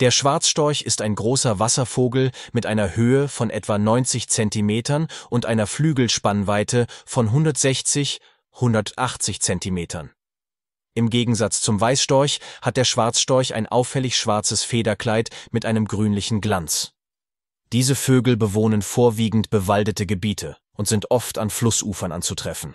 Der Schwarzstorch ist ein großer Wasservogel mit einer Höhe von etwa 90 Zentimetern und einer Flügelspannweite von 160, 180 Zentimetern. Im Gegensatz zum Weißstorch hat der Schwarzstorch ein auffällig schwarzes Federkleid mit einem grünlichen Glanz. Diese Vögel bewohnen vorwiegend bewaldete Gebiete und sind oft an Flussufern anzutreffen